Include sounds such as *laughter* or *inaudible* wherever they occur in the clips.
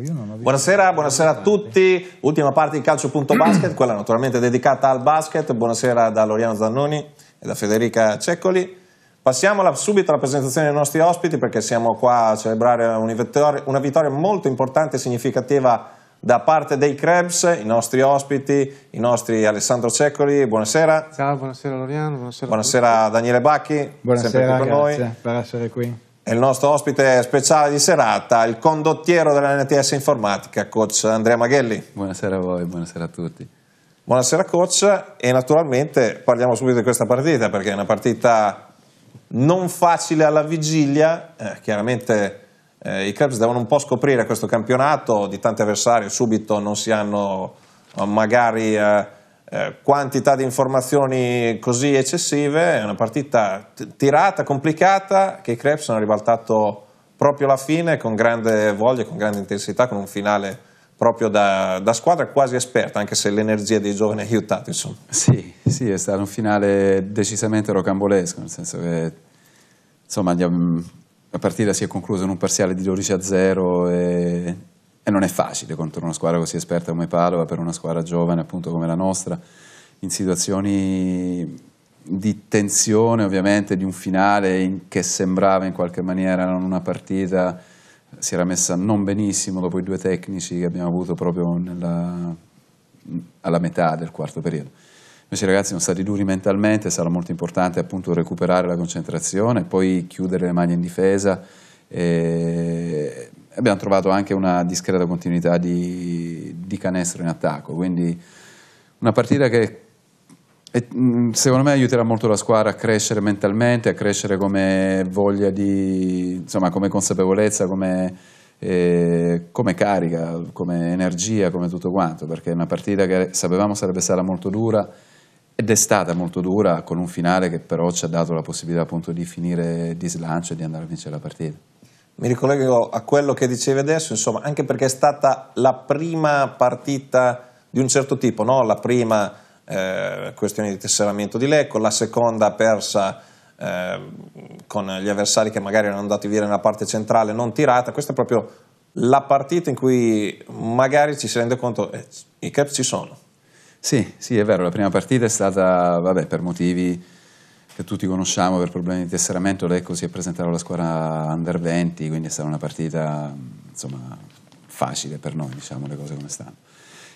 Buonasera, buonasera, a tutti. Ultima parte di calcio.basket, quella naturalmente dedicata al basket. Buonasera da Loriano Zannoni e da Federica Ceccoli. Passiamo subito alla presentazione dei nostri ospiti perché siamo qua a celebrare una vittoria, molto importante e significativa da parte dei Krebs, i nostri ospiti, i nostri Alessandro Ceccoli, buonasera. Ciao, buonasera Loriano, buonasera. Buonasera Daniele Bacchi, buonasera, sempre qui con grazie, noi. per essere qui. È il nostro ospite speciale di serata, il condottiero della NTS Informatica, coach Andrea Maghelli. Buonasera a voi, buonasera a tutti. Buonasera coach e naturalmente parliamo subito di questa partita perché è una partita non facile alla vigilia, eh, chiaramente eh, i Cubs devono un po' scoprire questo campionato, di tanti avversari subito non si hanno eh, magari... Eh, eh, quantità di informazioni così eccessive, è una partita t- tirata, complicata, che i Krebs hanno ribaltato proprio alla fine con grande voglia, con grande intensità, con un finale proprio da, da squadra quasi esperta, anche se l'energia dei giovani ha aiutato. Insomma. Sì, sì, è stato un finale decisamente rocambolesco, nel senso che insomma, la partita si è conclusa in un parziale di 12 a 0 e non è facile contro una squadra così esperta come Padova, per una squadra giovane appunto come la nostra, in situazioni di tensione ovviamente di un finale che sembrava in qualche maniera una partita si era messa non benissimo dopo i due tecnici che abbiamo avuto proprio nella, alla metà del quarto periodo. Invece i ragazzi sono stati duri mentalmente, sarà molto importante appunto recuperare la concentrazione, poi chiudere le maglie in difesa e abbiamo trovato anche una discreta continuità di, di canestro in attacco, quindi una partita che e, mm, secondo me aiuterà molto la squadra a crescere mentalmente, a crescere come voglia di, insomma, come consapevolezza, come, eh, come, carica, come energia, come tutto quanto, perché è una partita che sapevamo sarebbe stata molto dura ed è stata molto dura con un finale che però ci ha dato la possibilità appunto di finire di slancio e di andare a vincere la partita. Mi ricollego a quello che dicevi adesso, insomma, anche perché è stata la prima partita di un certo tipo, no? la prima eh, questione di tesseramento di Lecco, la seconda persa eh, con gli avversari che magari erano andati via nella parte centrale non tirata, questa è proprio la partita in cui magari ci si rende conto che eh, i caps ci sono. Sì, sì, è vero, la prima partita è stata, vabbè, per motivi che tutti conosciamo per problemi di tesseramento, Lecco si è presentato alla squadra under 20, quindi è stata una partita insomma, facile per noi, diciamo le cose come stanno.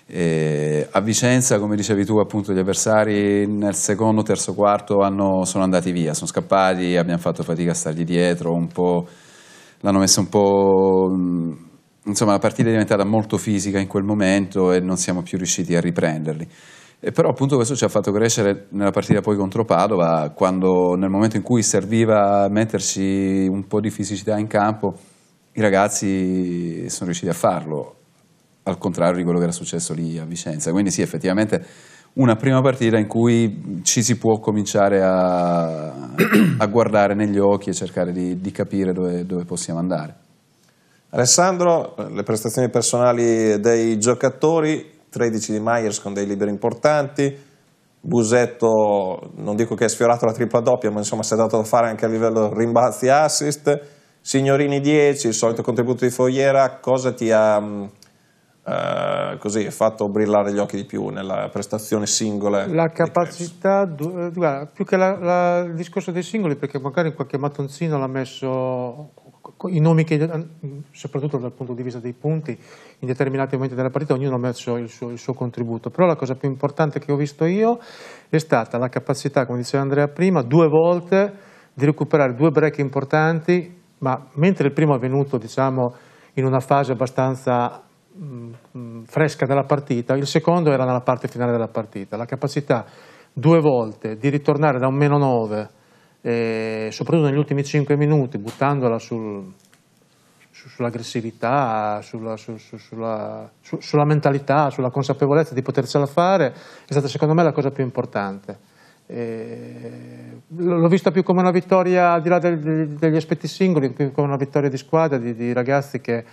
E a Vicenza, come dicevi tu, appunto gli avversari nel secondo, terzo, quarto hanno, sono andati via, sono scappati, abbiamo fatto fatica a stargli dietro, un po', l'hanno messo un po'... Insomma, la partita è diventata molto fisica in quel momento e non siamo più riusciti a riprenderli. E però appunto questo ci ha fatto crescere nella partita poi contro Padova, quando nel momento in cui serviva metterci un po' di fisicità in campo, i ragazzi sono riusciti a farlo, al contrario di quello che era successo lì a Vicenza. Quindi sì, effettivamente una prima partita in cui ci si può cominciare a, a guardare negli occhi e cercare di, di capire dove, dove possiamo andare. Alessandro, le prestazioni personali dei giocatori, 13 di Myers con dei liberi importanti, Busetto non dico che ha sfiorato la tripla doppia, ma insomma si è dato da fare anche a livello rimbalzi assist, Signorini 10, il solito contributo di Fogliera, cosa ti ha mm, eh, così, fatto brillare gli occhi di più nella prestazione singola? La capacità, eh, guarda, più che la, la, il discorso dei singoli, perché magari qualche mattonzino l'ha messo i nomi che, eh, soprattutto dal punto di vista dei punti, in determinati momenti della partita ognuno ha messo il suo, il suo, contributo, però la cosa più importante che ho visto io è stata la capacità, come diceva Andrea prima, due volte di recuperare due break importanti, ma mentre il primo è venuto diciamo, in una fase abbastanza mh, mm, mm, fresca della partita, il secondo era nella parte finale della partita, la capacità due volte di ritornare da un meno 9 eh, soprattutto negli ultimi 5 minuti, buttandola sul, su, sull'aggressività, sulla, su, su, sulla, sulla, mentalità, sulla consapevolezza di potercela fare, è stata secondo me la cosa più importante. Eh, l'ho vista più come una vittoria, al di là del, degli aspetti singoli, più come una vittoria di squadra, di, di ragazzi che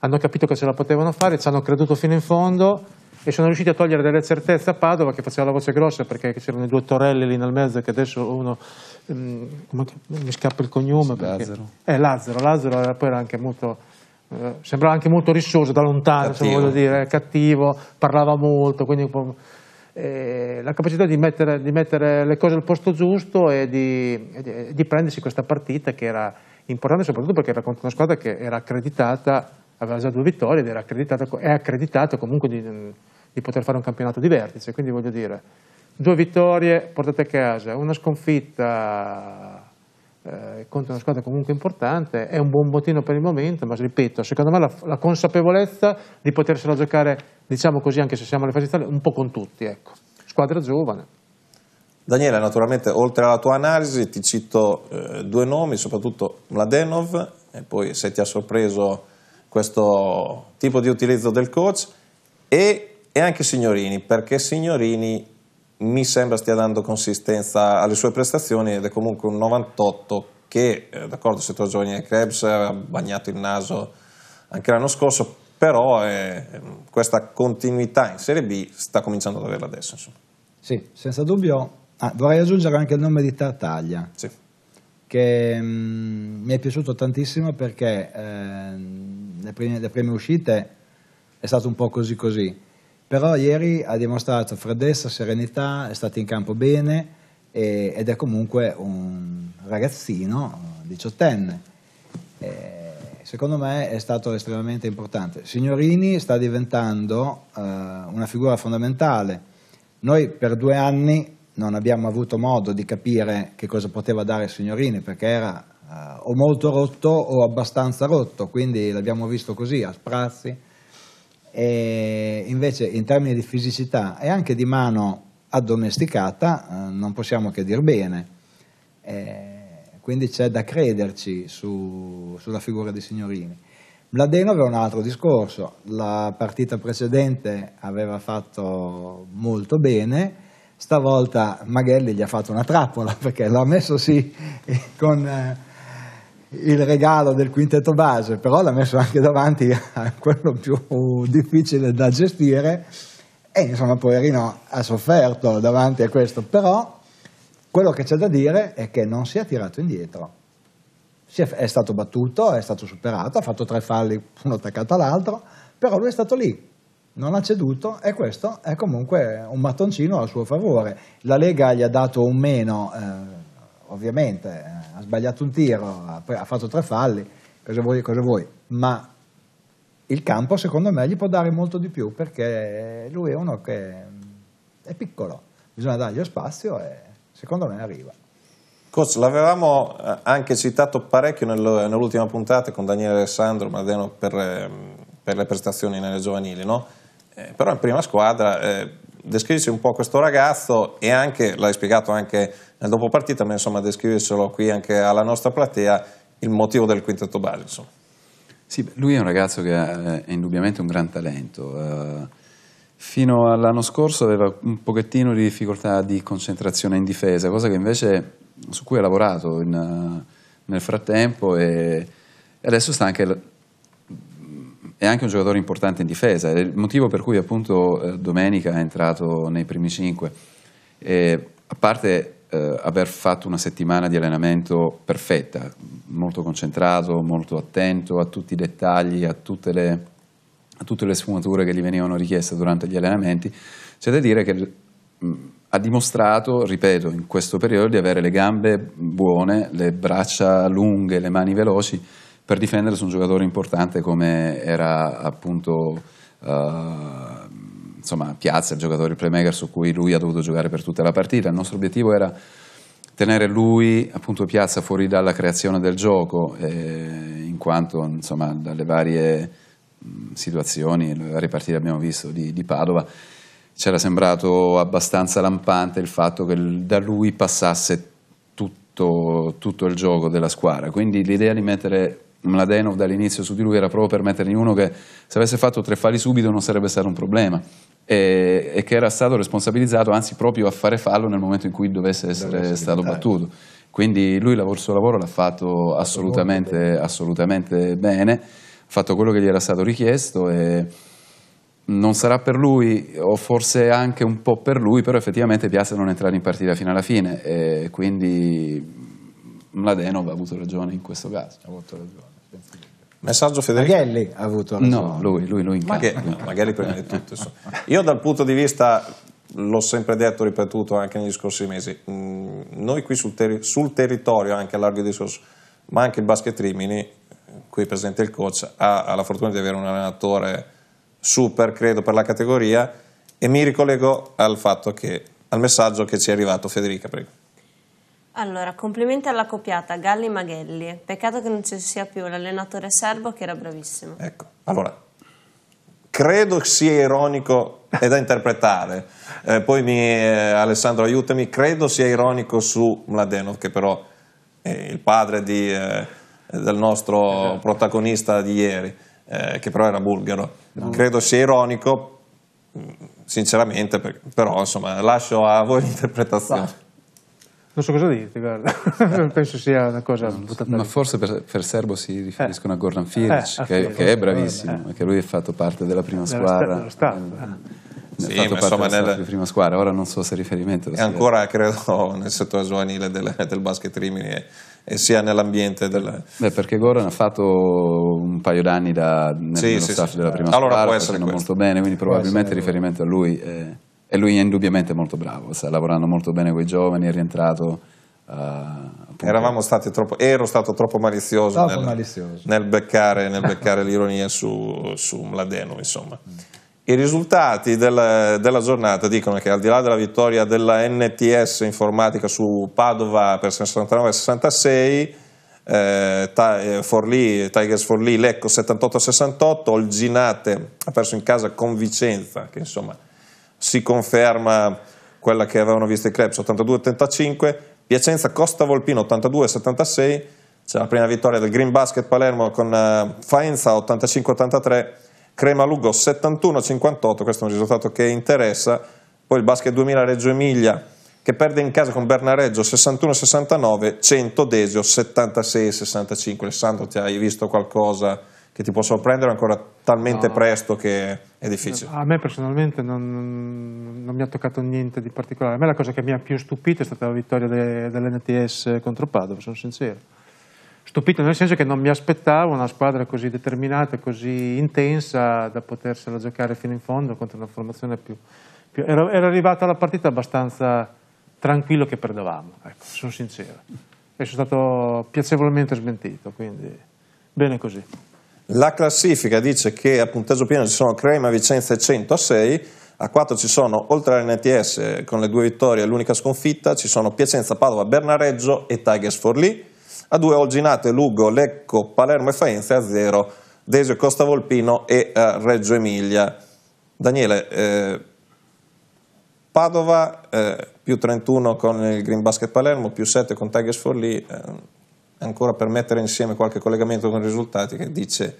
hanno capito che ce la potevano fare, ci hanno creduto fino in fondo e sono riusciti a togliere delle certezze a Padova che faceva la voce grossa perché c'erano i due torelli lì nel mezzo che adesso uno mm, come, mi scappa il cognome sì, perché, Lazzaro. Eh, Lazzaro, Lazzaro poi era anche molto eh, sembrava anche molto rissoso da lontano cattivo. Insomma, dire, eh, cattivo parlava molto quindi eh, la capacità di mettere, di mettere, le cose al posto giusto e di, e di prendersi questa partita che era importante soprattutto perché era contro una squadra che era accreditata aveva già due vittorie ed era accreditata, è accreditata comunque di, di poter fare un campionato di vertice, quindi voglio dire, due vittorie portate a casa, una sconfitta eh, contro una squadra comunque importante, è un buon bottino per il momento, ma ripeto, secondo me la, la consapevolezza di potersela giocare, diciamo così, anche se siamo alle fasi italiane, un po' con tutti, ecco. squadra giovane. Daniele, naturalmente, oltre alla tua analisi, ti cito eh, due nomi, soprattutto Mladenov, e poi se ti ha sorpreso questo tipo di utilizzo del coach, e e anche Signorini, perché Signorini mi sembra stia dando consistenza alle sue prestazioni ed è comunque un 98 che, eh, d'accordo, se tu giovani e Krebs ha bagnato il naso anche l'anno scorso, però eh, questa continuità in Serie B sta cominciando ad averla adesso. Insomma. Sì, senza dubbio. Ah, dovrei aggiungere anche il nome di Tartaglia, sì. che mh, mm, mi è piaciuto tantissimo perché eh, le, prime, le prime uscite è stato un po' così così però ieri ha dimostrato freddezza, serenità, è stato in campo bene e, ed è comunque un ragazzino diciottenne. secondo me è stato estremamente importante. Signorini sta diventando eh, una figura fondamentale. Noi per due anni non abbiamo avuto modo di capire che cosa poteva dare Signorini perché era eh, o molto rotto o abbastanza rotto, quindi l'abbiamo visto così a sprazzi e invece in termini di fisicità e anche di mano addomesticata eh, non possiamo che dir bene. Eh, quindi c'è da crederci su, sulla figura di Signorini. Mladenov è un altro discorso, la partita precedente aveva fatto molto bene, stavolta Maghelli gli ha fatto una trappola *laughs* perché l'ha messo sì eh, con... Eh, il regalo del quintetto base, però l'ha messo anche davanti a quello più difficile da gestire e insomma poverino ha sofferto davanti a questo, però quello che c'è da dire è che non si è tirato indietro, è, è, stato battuto, è stato superato, ha fatto tre falli uno attaccato all'altro, però lui è stato lì, non ha ceduto e questo è comunque un mattoncino a suo favore. La Lega gli ha dato un meno, eh, ovviamente eh, ha sbagliato un tiro, ha fatto tre falli, cosa vuoi, cosa vuoi. ma il campo secondo me gli può dare molto di più perché lui è uno che è piccolo, bisogna dargli spazio e secondo me arriva. Coach, l'avevamo eh, anche citato parecchio nell'ultima puntata con Daniele Alessandro Mardeno per, ehm, per le prestazioni nelle giovanili, no? Eh, però in prima squadra eh, descriverci un po' questo ragazzo e anche, l'hai spiegato anche nel dopo partita, ma insomma descriverselo qui anche alla nostra platea, il motivo del quintetto base. Insomma. Sì, lui è un ragazzo che eh, è indubbiamente un gran talento. Eh, fino all'anno scorso aveva un pochettino di difficoltà di concentrazione in difesa, cosa che invece su cui ha lavorato in, nel frattempo e adesso sta anche è anche un giocatore importante in difesa, è il motivo per cui appunto eh, domenica è entrato nei primi cinque. E, a parte eh, aver fatto una settimana di allenamento perfetta, molto concentrato, molto attento a tutti i dettagli, a tutte le, a tutte le sfumature che gli venivano richieste durante gli allenamenti, c'è da dire che mh, ha dimostrato, ripeto, in questo periodo di avere le gambe buone, le braccia lunghe, le mani veloci per difendere su un giocatore importante come era appunto uh, insomma, Piazza, il giocatore il playmaker su cui lui ha dovuto giocare per tutta la partita. Il nostro obiettivo era tenere lui, appunto Piazza, fuori dalla creazione del gioco, eh, in quanto insomma, dalle varie situazioni, le varie partite abbiamo visto di, di Padova, c'era sembrato abbastanza lampante il fatto che da lui passasse tutto, tutto il gioco della squadra. Quindi l'idea di mettere Mladenov dall'inizio su di lui era proprio per metterne uno che se avesse fatto tre falli subito non sarebbe stato un problema e, e che era stato responsabilizzato anzi proprio a fare fallo nel momento in cui dovesse essere dovesse stato battuto. Quindi lui il suo lavoro l'ha fatto assolutamente, assolutamente bene, ha fatto quello che gli era stato richiesto e non sarà per lui o forse anche un po' per lui, però effettivamente piace non entrare in partita fino alla fine e quindi Mladenov ha avuto ragione in questo caso. Ha avuto ragione. Messaggio Federico. Maghelli ha avuto ragione. No, lui, lui, lui in Maghe- campo. No, Maghelli prima di tutto. Insomma. Io dal punto di vista, l'ho sempre detto, ripetuto anche negli scorsi mesi, mh, mm, noi qui sul, ter- sul, territorio, anche a largo di discorso, ma anche il basket Rimini, qui presente il coach, ha, ha la fortuna di avere un allenatore super, credo, per la categoria e mi ricollego al fatto che, al messaggio che ci è arrivato, Federica, prego. Allora, complimenti alla copiata Galli Maghelli. Peccato che non ci sia più l'allenatore serbo che era bravissimo. Ecco, allora, credo sia ironico, è da interpretare, eh, poi mi, eh, Alessandro aiutami, credo sia ironico su Mladenov che però è il padre di, eh, del nostro esatto. protagonista di ieri, eh, che però era bulgaro. No. Credo sia ironico, sinceramente, per, però insomma lascio a voi *laughs* l'interpretazione. Non so cosa dirti, guarda. *laughs* Eh. Penso sia una cosa no, Ma lì. forse per, per, Serbo si riferiscono eh. a Goran Firic, eh, che, ah, che è bravissimo, eh. che lui è fatto parte della prima della squadra. Sta, eh. Eh. sì, fatto parte insomma, della nel... prima squadra, ora non so se riferimento. È ancora, *laughs* credo, nel settore giovanile del, del basket Rimini e, e sia nell'ambiente del... Beh, perché Goran ha fatto un paio d'anni da, nel sì, sì, staff sì, della prima allora squadra, sta essere molto bene, quindi probabilmente riferimento a lui... È... E lui è indubbiamente molto bravo, sta lavorando molto bene con i giovani, è rientrato. Uh, Eravamo stati troppo, ero stato troppo malizioso, nel, malizioso. nel, beccare, nel beccare l'ironia su, su Mladeno, insomma. I risultati del, della giornata dicono che al di là della vittoria della NTS informatica su Padova per 69-66, eh, eh, Forlì, Tigers Forlì, Lecco 78-68, Olginate ha perso in casa con Vicenza, che insomma si conferma quella che avevano visto i Krebs 82-85, Piacenza Costa Volpino 82-76, c'è la prima vittoria del Green Basket Palermo con eh, Faenza 85-83, Crema Lugo 71-58, questo è un risultato che interessa, poi il Basket 2000 Reggio Emilia che perde in casa con Bernareggio 61-69, Centodesio 76-65, Alessandro ti hai visto qualcosa che ti può sorprendere ancora talmente no. presto che è difficile. A me personalmente non, non, mi ha toccato niente di particolare. A me la cosa che mi ha più stupito è stata la vittoria de, dell'NTS contro Padova, sono sincero. Stupito nel senso che non mi aspettavo una squadra così determinata, così intensa da potersela giocare fino in fondo contro una formazione più... più... Era, era arrivata la partita abbastanza tranquillo che perdevamo, ecco, sono sincero. E sono stato piacevolmente smentito, quindi bene così. La classifica dice che a punteggio pieno ci sono Crema, Vicenza e 100 a 6, a 4 ci sono, oltre all'NTS con le due vittorie e l'unica sconfitta, ci sono Piacenza, Padova, Bernareggio e Tigers Forlì, a 2 Olginate, Lugo, Lecco, Palermo e Faenza, a 0 Desio, Costa Volpino e eh, Reggio Emilia. Daniele, eh, Padova eh, più 31 con il Green Basket Palermo, più 7 con Tigers Forlì, eh, ancora per mettere insieme qualche collegamento con i risultati, che dice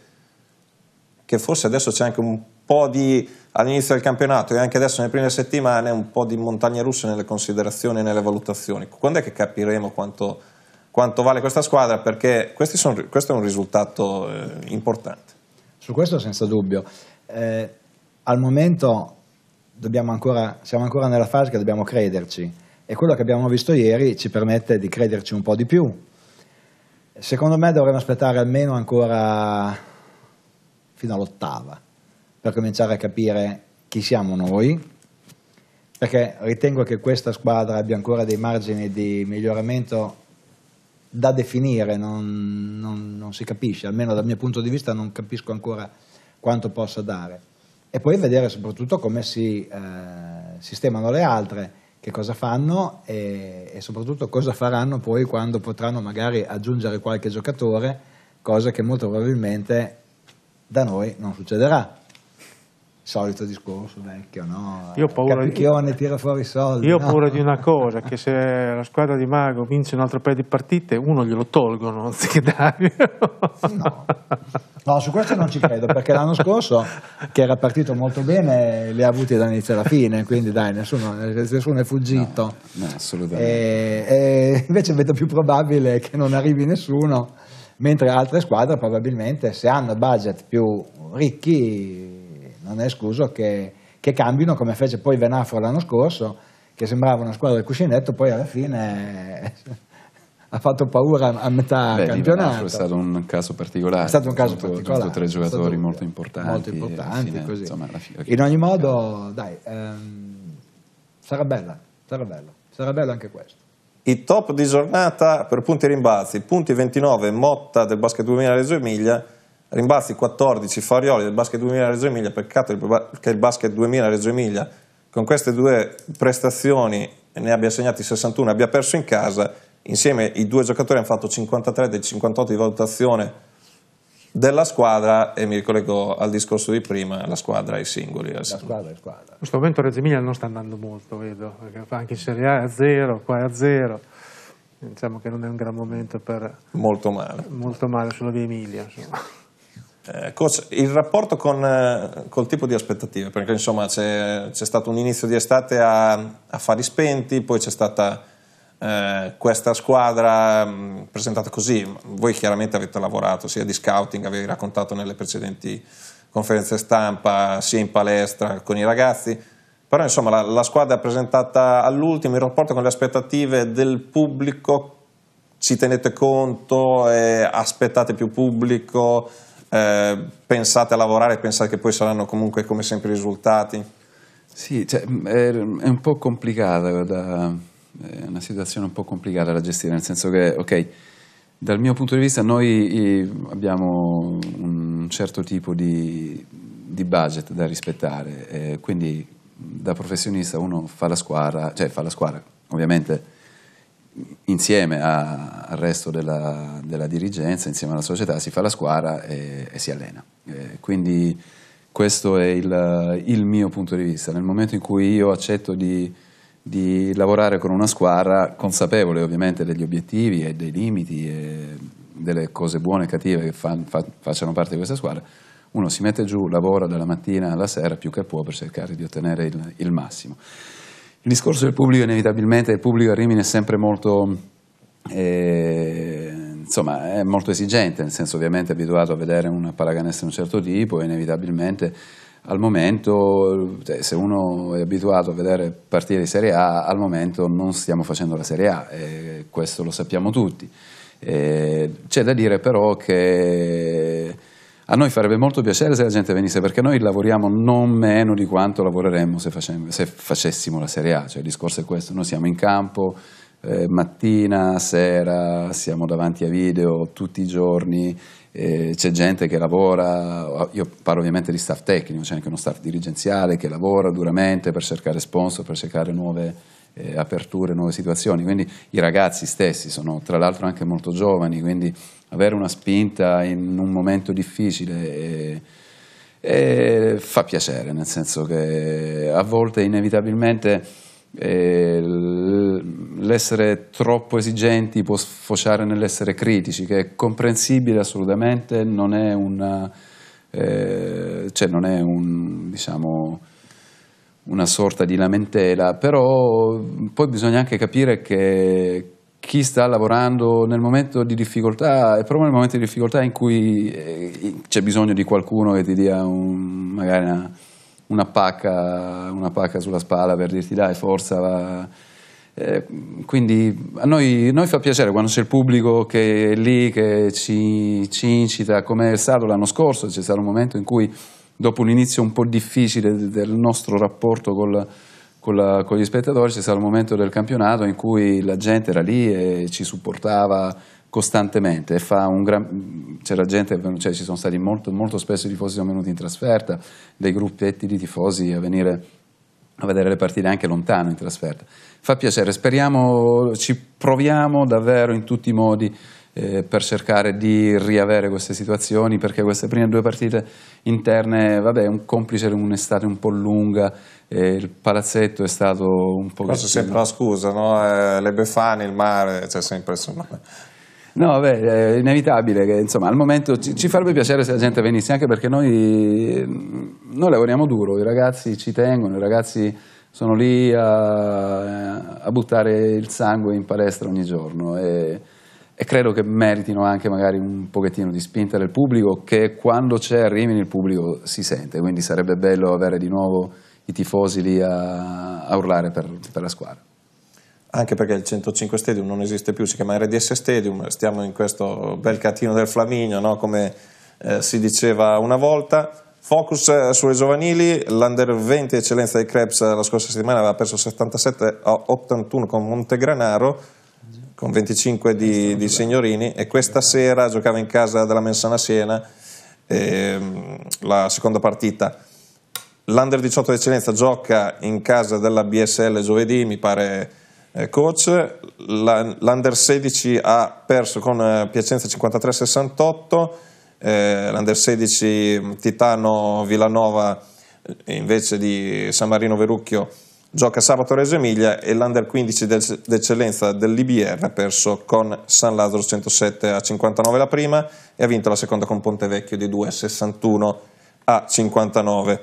che forse adesso c'è anche un po' di, all'inizio del campionato e anche adesso nelle prime settimane, un po' di montagne russe nelle considerazioni e nelle valutazioni. Quando è che capiremo quanto, quanto vale questa squadra? Perché sono, questo è un risultato eh, importante. Su questo senza dubbio. Eh, al momento ancora, siamo ancora nella fase che dobbiamo crederci e quello che abbiamo visto ieri ci permette di crederci un po' di più Secondo me dovremmo aspettare almeno ancora fino all'ottava per cominciare a capire chi siamo noi, perché ritengo che questa squadra abbia ancora dei margini di miglioramento da definire, non, non, non, si capisce, almeno dal mio punto di vista non capisco ancora quanto possa dare. E poi vedere soprattutto come si eh, sistemano le altre che cosa fanno e, e, soprattutto cosa faranno poi quando potranno magari aggiungere qualche giocatore, cosa che molto probabilmente da noi non succederà solito discorso vecchio, no? Io ho paura Capicchione di... tira fuori i soldi. Io ho no? paura di una cosa, che se la squadra di Mago vince un altro paio di partite, uno glielo tolgono anziché Dario. no. no, su questo non ci credo, perché l'anno scorso, che era partito molto bene, li ha avuti dall'inizio alla fine, quindi dai, nessuno, nessuno è fuggito. No, no assolutamente. E, e invece vedo più probabile che non arrivi nessuno, mentre altre squadre probabilmente se hanno budget più ricchi non è escluso che, che cambiano come fece poi Venafro l'anno scorso, che sembrava una squadra del cuscinetto, poi alla fine eh, *laughs* ha fatto paura a metà Beh, campionato. È stato un caso particolare. È stato un caso sono particolare. tre giocatori molto importanti. Molto importanti fine, insomma, In ogni modo, dai, ehm, sarà bella, sarà bella, sarà bello anche questo. I top di giornata per punti rimbalzi, punti 29 Motta del Basket 2000 Reggio Emilia, rimbalzi 14 Farioli del basket 2000 Reggio Emilia, peccato che il basket 2000 Reggio Emilia con queste due prestazioni ne abbia segnati 61 e abbia perso in casa, insieme i due giocatori hanno fatto 53 dei 58 di valutazione della squadra e mi ricollego al discorso di prima, la squadra e i singoli. La squadra, la squadra. In questo momento Reggio Emilia non sta andando molto, vedo, anche in Serie A a 0 qua è a 0 diciamo che non è un gran momento per molto male, molto male sulla via Emilia insomma. Eh, coach, il rapporto con, eh, col tipo di aspettative, perché insomma c'è, c'è stato un inizio di estate a, a fari spenti, poi c'è stata eh, questa squadra mm, presentata così, voi chiaramente avete lavorato sia di scouting, avevi raccontato nelle precedenti conferenze stampa, sia in palestra con i ragazzi, però insomma la, la squadra presentata all'ultimo, il rapporto con le aspettative del pubblico, ci tenete conto, eh, aspettate più pubblico? Eh, pensate a lavorare e pensate che poi saranno comunque come sempre i risultati? Sì, cioè, è, un po' complicata, da, è una situazione un po' complicata da gestire, nel senso che, ok, dal mio punto di vista noi abbiamo un certo tipo di, di budget da rispettare, eh, quindi da professionista uno fa la squadra, cioè fa la squadra, ovviamente insieme a, al resto della, della, dirigenza, insieme alla società, si fa la squadra e, e si allena. E eh, quindi questo è il, il, mio punto di vista. Nel momento in cui io accetto di, di, lavorare con una squadra, consapevole ovviamente degli obiettivi e dei limiti e delle cose buone e cattive che fan, fa, facciano parte di questa squadra, uno si mette giù, lavora dalla mattina alla sera più che può per cercare di ottenere il, il massimo. Il discorso del pubblico inevitabilmente, il pubblico a Rimini è sempre molto, eh, insomma, è molto esigente, nel senso ovviamente abituato a vedere un pallacanestro di un certo tipo e inevitabilmente al momento, cioè, se uno è abituato a vedere partite di Serie A, al momento non stiamo facendo la Serie A, e questo lo sappiamo tutti. Eh, c'è da dire però che a noi farebbe molto piacere se la gente venisse, perché noi lavoriamo non meno di quanto lavoreremmo se, facem- se facessimo la Serie A, cioè il discorso è questo, noi siamo in campo eh, mattina, sera, siamo davanti a video tutti i giorni, c'è gente che lavora, io parlo ovviamente di staff tecnico, c'è anche uno staff dirigenziale che lavora duramente per cercare sponsor, per cercare nuove eh, aperture, nuove situazioni, quindi i ragazzi stessi sono tra l'altro anche molto giovani, quindi avere una spinta in un momento difficile. E, eh, e eh, fa piacere, nel senso che a volte inevitabilmente eh, l'essere troppo esigenti può sfociare nell'essere critici, che è comprensibile assolutamente, non è una, eh, cioè non è un, diciamo, una sorta di lamentela, però poi bisogna anche capire che chi sta lavorando nel momento di difficoltà, è proprio nel momento di difficoltà in cui eh, c'è bisogno di qualcuno che ti dia un, magari una, una, pacca, una, pacca, sulla spalla per dirti dai forza. Va. Eh, quindi a noi, noi, fa piacere quando c'è il pubblico che è lì, che ci, ci incita, come è stato l'anno scorso, c'è stato un momento in cui dopo un inizio un po' difficile del nostro rapporto col con, la, con, gli spettatori c'è stato il momento del campionato in cui la gente era lì e ci supportava costantemente gran, c'era cioè gente, cioè ci sono stati molto, molto spesso i tifosi sono venuti in trasferta, dei gruppetti di tifosi a venire a vedere le partite anche lontano in trasferta. Fa piacere, speriamo, ci proviamo davvero in tutti i modi eh, per cercare di riavere queste situazioni, perché queste prime due partite interne, vabbè, un complice un'estate un po' lunga, eh, il palazzetto è stato un po'... Questo sembra la scusa, no? eh, le Befane, il mare, c'è cioè sempre insomma... No, vabbè, è inevitabile che insomma, al momento ci, ci, farebbe piacere se la gente venisse, anche perché noi, noi lavoriamo duro, i ragazzi ci tengono, i ragazzi sono lì a, a buttare il sangue in palestra ogni giorno. E, e credo che meritino anche magari un pochettino di spinta del pubblico che quando c'è a Rimini il pubblico si sente, quindi sarebbe bello avere di nuovo i tifosi lì a, a urlare per, per, la squadra. Anche perché il 105 Stadium non esiste più, si chiama RDS Stadium, stiamo in questo bel catino del Flaminio, no? come eh, si diceva una volta. Focus eh, sulle giovanili, l'under 20 eccellenza dei Krebs eh, la scorsa settimana aveva perso 77 a 81 con Montegranaro, con 25 di, di signorini e questa sera giocava in casa della Mensana Siena ehm, la seconda partita. L'Under 18 d'eccellenza gioca in casa della BSL giovedì, mi pare eh, coach, l'Under 16 ha perso con eh, Piacenza 53-68, eh, l'Under 16 mm, Titano Villanova eh, invece di San Marino Verucchio gioca sabato Reggio Emilia e l'Under 15 d'eccellenza dell'IBR ha perso con San Lazaro 107 a 59 la prima e ha vinto la seconda con Pontevecchio di 2 a 61 a 59.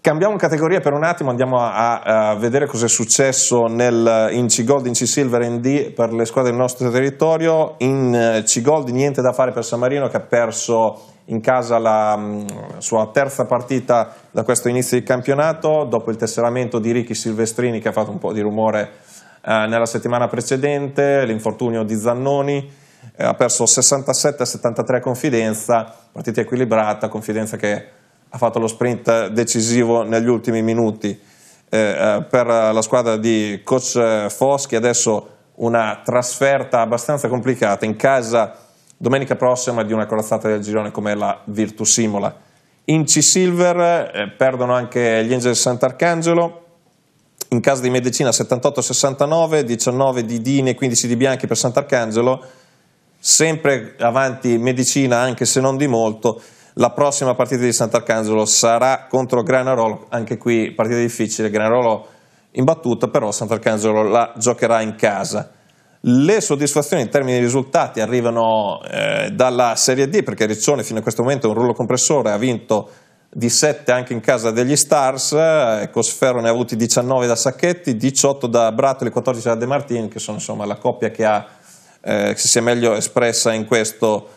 Cambiamo categoria per un attimo, andiamo a, a vedere cosa è successo nel, in C-Gold, in C-Silver e in D per le squadre del nostro territorio. In eh, C-Gold niente da fare per San Marino che ha perso in casa la mm, sua terza partita da questo inizio di campionato, dopo il tesseramento di Ricky Silvestrini che ha fatto un po' di rumore eh, nella settimana precedente, l'infortunio di Zannoni, eh, ha perso 67 73 confidenza, partita equilibrata, confidenza che ha fatto lo sprint decisivo negli ultimi minuti eh, eh per la squadra di coach Foschi, adesso una trasferta abbastanza complicata in casa domenica prossima di una corazzata del girone come la Virtus Simola. In C-Silver eh, perdono anche gli Angels Sant'Arcangelo, in casa di Medicina 78-69, 19 di Dine e 15 di Bianchi per Sant'Arcangelo, sempre avanti Medicina anche se non di molto, la prossima partita di Sant'Arcangelo sarà contro Granarolo, anche qui partita difficile, Granarolo in battuta, però Sant'Arcangelo la giocherà in casa. Le soddisfazioni in termini di risultati arrivano eh, dalla Serie D perché Riccione fino a questo momento è un rullo compressore, ha vinto di 7 anche in casa degli Stars, eh, Cosferro ne ha avuti 19 da Sacchetti, 18 da Bratoli, 14 da De Martini, che sono insomma la coppia che, ha, eh, che si è meglio espressa in questo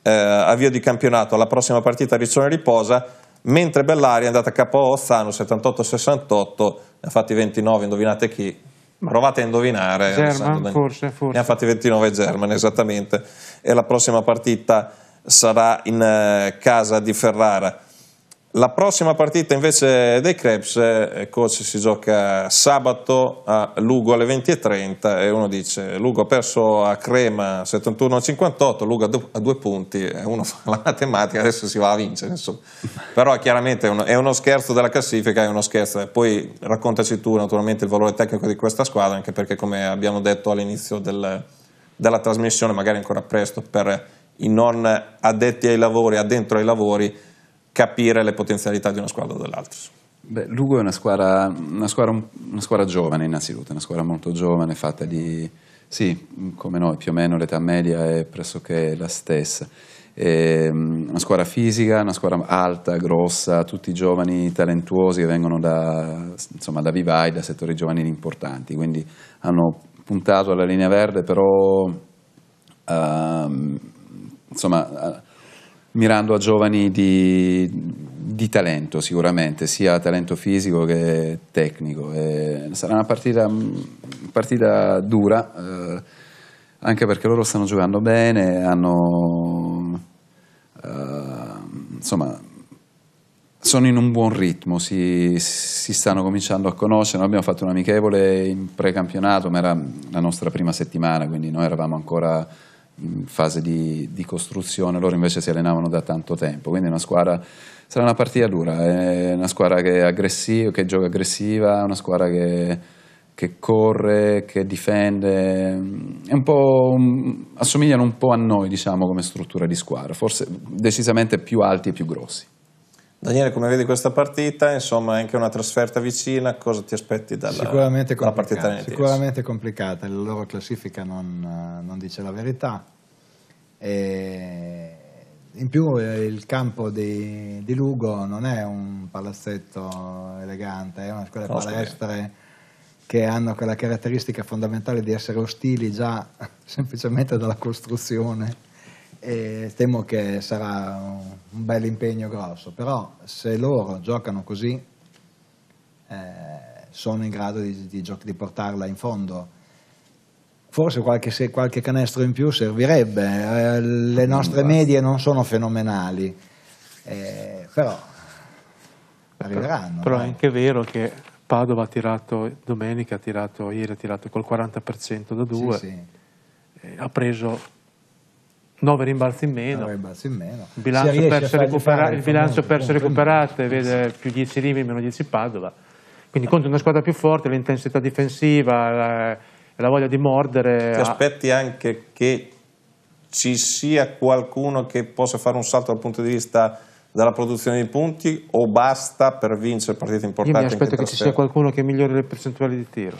eh, avvio di campionato. La prossima partita Riccione riposa, mentre Bellari è andata a capo Ozzano 78-68, ne ha fatti 29, indovinate chi, provate a indovinare. German, forse, forse. Ne ha fatti 29 German, esattamente. E la prossima partita sarà in eh, casa di Ferrara. La prossima partita invece dei Krebs, eh, coach, si gioca sabato a Lugo alle 20.30 e uno dice Lugo ha perso a Crema 71-58, Lugo a due punti, uno *laughs* fa la matematica, adesso si va a vincere. Insomma. Però chiaramente è uno, scherzo della classifica, è uno scherzo. Poi raccontaci tu naturalmente il valore tecnico di questa squadra, anche perché come abbiamo detto all'inizio del, della trasmissione, magari ancora presto per i non addetti ai lavori, addentro ai lavori, capire le potenzialità di una squadra o dell'altra. Beh, Lugo è una squadra, una, squadra, una squadra, giovane innanzitutto, una squadra molto giovane, fatta di, sì, come noi, più o meno l'età media è pressoché la stessa. È ehm, una squadra fisica, una squadra alta, grossa, tutti giovani talentuosi che vengono da, insomma, da vivai, da settori giovanili importanti, quindi hanno puntato alla linea verde, però... Uh, insomma mirando a giovani di, di, talento sicuramente, sia talento fisico che tecnico. E sarà una partita, partita dura, eh, anche perché loro stanno giocando bene, hanno, eh, insomma, sono in un buon ritmo, si, si stanno cominciando a conoscere, noi abbiamo fatto un amichevole in precampionato, ma era la nostra prima settimana, quindi noi eravamo ancora in fase di, di, costruzione, loro invece si allenavano da tanto tempo, quindi una squadra, sarà una partita dura, è una squadra che, è aggressiva, che gioca aggressiva, una squadra che, che corre, che difende, un un, assomigliano un po' a noi diciamo, come struttura di squadra, forse decisamente più alti e più grossi. Daniele, come vedi questa partita? Insomma, anche una trasferta vicina, cosa ti aspetti dalla, sicuramente dalla partita? Sicuramente complicata, la loro classifica non, eh, non dice la verità. E in più eh, il campo di, di, Lugo non è un palazzetto elegante, è una scuola di palestre che hanno quella caratteristica fondamentale di essere ostili già *laughs* semplicemente dalla costruzione e temo che sarà un bel impegno grosso, però se loro giocano così eh, sono in grado di, di, di, portarla in fondo. Forse qualche, se, qualche canestro in più servirebbe, eh, le nostre medie non sono fenomenali, eh, però arriveranno. Però è anche vero che Padova ha tirato domenica, ha tirato ieri, ha tirato col 40% da 2, sì, sì. Eh, ha preso 9 rimbalzi in meno, rimbalzi in meno. il bilancio perso, recupera il bilancio perso recuperato vede più 10 Rimi meno 10 Padova quindi contro una squadra più forte l'intensità difensiva la, la, voglia di mordere ti aspetti anche che ci sia qualcuno che possa fare un salto dal punto di vista della produzione di punti o basta per vincere partite importanti? Io mi aspetto che ci sia qualcuno che migliori le percentuali di tiro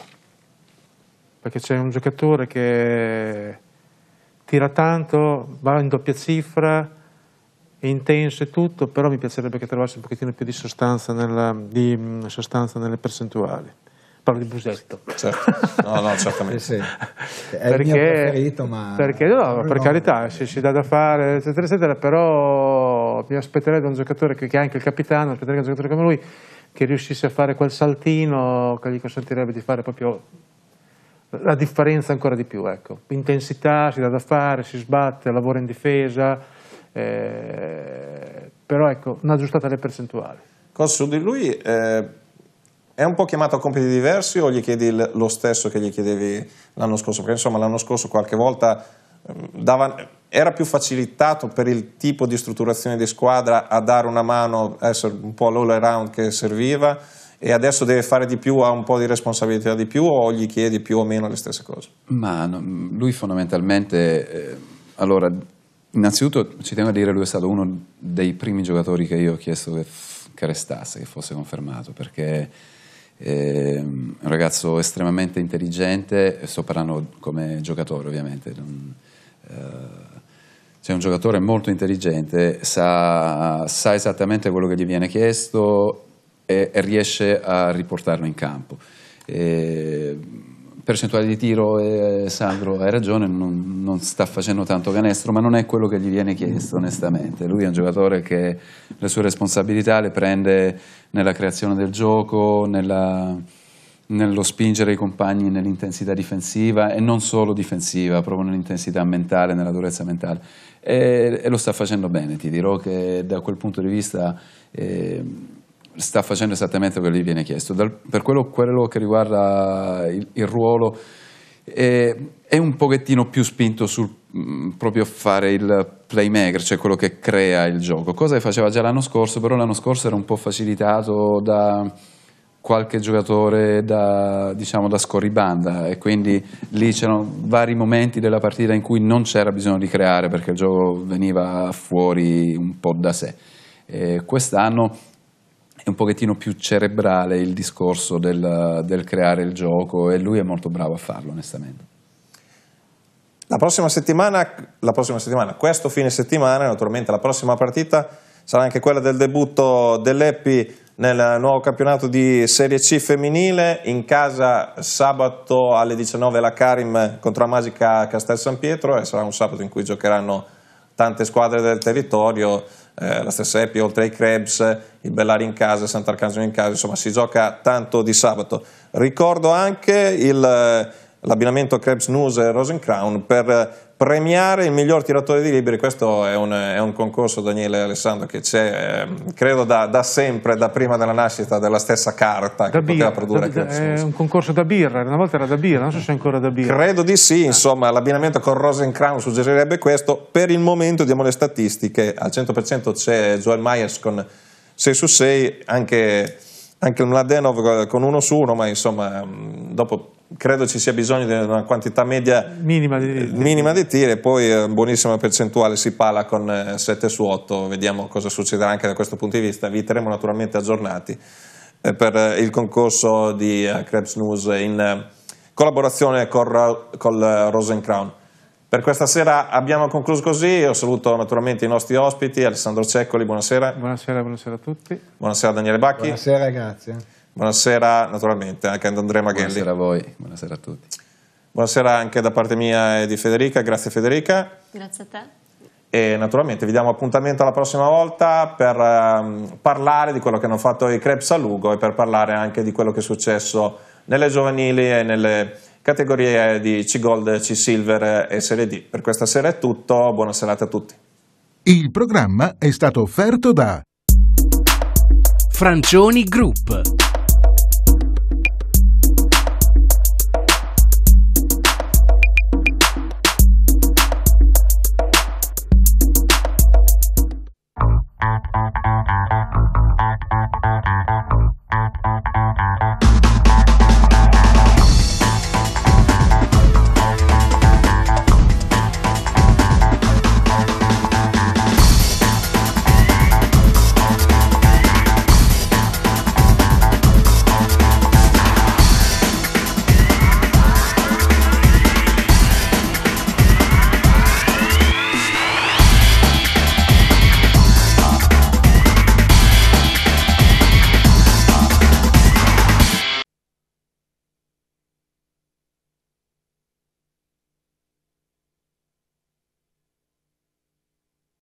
perché c'è un giocatore che tira tanto, va in doppia cifra, è intenso e tutto, però mi piacerebbe che trovasse un pochettino più di sostanza, nella, di mm, sostanza nelle percentuali. Parlo di Busetto. Certo. No, no, certamente. *laughs* sì, sì. È perché, il mio preferito, ma... Perché no, per carità, se si dà da fare, eccetera, eccetera, però mi aspetterei da un giocatore che, che è anche il capitano, aspetterei da un giocatore come lui che riuscisse a fare quel saltino che gli consentirebbe di fare proprio la differenza ancora di più. Ecco. Intensità, si dà da fare, si sbatte, lavora in difesa, eh, però ecco, una giustata alle percentuali. Con su di lui eh, è un po' chiamato a compiti diversi o gli chiedi lo stesso che gli chiedevi l'anno scorso? Perché insomma l'anno scorso qualche volta ehm, Dava, era più facilitato per il tipo di strutturazione di squadra a dare una mano, essere un po' l'all around che serviva e adesso deve fare di più, ha un po' di responsabilità di più o gli chiedi più o meno le stesse cose? Ma no, lui fondamentalmente, eh, allora, innanzitutto ci tengo a dire lui è stato uno dei primi giocatori che io ho chiesto che, che restasse, che fosse confermato, perché è ehm, un ragazzo estremamente intelligente, sto parlando come giocatore ovviamente. Non, eh, c'è cioè un giocatore molto intelligente, sa, sa, esattamente quello che gli viene chiesto, e, e riesce a riportarlo in campo. E, percentuale di tiro, eh, Sandro hai ragione, non, non, sta facendo tanto canestro, ma non è quello che gli viene chiesto onestamente. Lui è un giocatore che le sue responsabilità le prende nella creazione del gioco, nella, nello spingere i compagni nell'intensità difensiva e non solo difensiva, proprio nell'intensità mentale, nella durezza mentale. E, e, lo sta facendo bene, ti dirò che da quel punto di vista... Eh, sta facendo esattamente quello che gli viene chiesto. Dal, per quello, quello, che riguarda il, il ruolo, è, è, un pochettino più spinto sul mh, mm, proprio fare il playmaker, cioè quello che crea il gioco, cosa che faceva già l'anno scorso, però l'anno scorso era un po' facilitato da qualche giocatore da, diciamo, da scorribanda e quindi lì c'erano vari momenti della partita in cui non c'era bisogno di creare perché il gioco veniva fuori un po' da sé. E quest'anno è un pochettino più cerebrale il discorso del, del creare il gioco e lui è molto bravo a farlo onestamente. La prossima, la prossima settimana, questo fine settimana, naturalmente la prossima partita sarà anche quella del debutto dell'Eppi nel nuovo campionato di Serie C femminile, in casa sabato alle 19 la Karim contro la Magica Castel San Pietro e sarà un sabato in cui giocheranno tante squadre del territorio eh, la stessa Epi oltre ai Krebs, il Bellari in casa, il Sant'Arcangelo in casa, insomma si gioca tanto di sabato. Ricordo anche il eh, l'abbinamento Krebs News e Rosencrown per premiare il miglior tiratore di liberi, questo è un, è un concorso, Daniele e Alessandro, che c'è, eh, credo, da, da, sempre, da prima della nascita della stessa carta da che birra, poteva produrre. Da, da, è un concorso da birra, una volta era da birra, non so se è ancora da birra. Credo di sì, eh. insomma, l'abbinamento con Rosencrown suggerirebbe questo. Per il momento diamo le statistiche, al 100% c'è Joel Myers con 6 su 6, anche, anche il Mladenov con 1 su 1, ma insomma, dopo credo ci sia bisogno di una quantità media minima di, minima di tiri e poi eh, buonissima percentuale si pala con 7 eh, su 8 vediamo cosa succederà anche da questo punto di vista vi terremo naturalmente aggiornati eh, per il concorso di Krebs News in collaborazione con col Rosencrown per questa sera abbiamo concluso così, io saluto naturalmente i nostri ospiti, Alessandro Ceccoli, buonasera. Buonasera, buonasera a tutti. Buonasera Daniele Bacchi. Buonasera, grazie. Buonasera naturalmente anche ad Andrea Maghelli. Buonasera a voi, buonasera a tutti. Buonasera anche da parte mia e di Federica, grazie Federica. Grazie a te. E naturalmente vi diamo appuntamento la prossima volta per um, parlare di quello che hanno fatto i Krebs a Lugo e per parlare anche di quello che è successo nelle giovanili e nelle categorie di C-Gold, C-Silver e Serie D. Per questa sera è tutto, buona serata a tutti. Il programma è stato offerto da Francioni Group